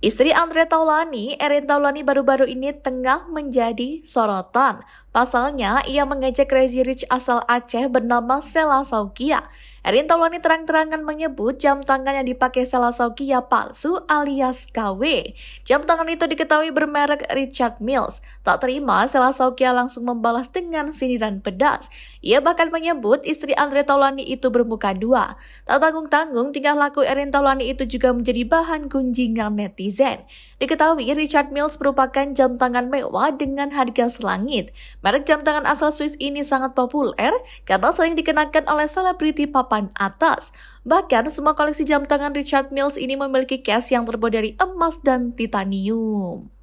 Istri Andre Taulani, Erin Taulani baru-baru ini tengah menjadi sorotan. Pasalnya, ia mengejek Crazy Rich asal Aceh bernama Sela Saukia. Erin Taulani terang-terangan menyebut jam tangan yang dipakai Sela Saukia palsu alias KW. Jam tangan itu diketahui bermerek Richard Mills. Tak terima, Sela Saukia langsung membalas dengan sindiran pedas. Ia bahkan menyebut istri Andre Taulani itu bermuka dua. Tak tanggung-tanggung, tingkah laku Erin Taulani itu juga menjadi bahan gunjingan netizen netizen. Diketahui Richard Mills merupakan jam tangan mewah dengan harga selangit. Merek jam tangan asal Swiss ini sangat populer karena sering dikenakan oleh selebriti papan atas. Bahkan semua koleksi jam tangan Richard Mills ini memiliki case yang terbuat dari emas dan titanium.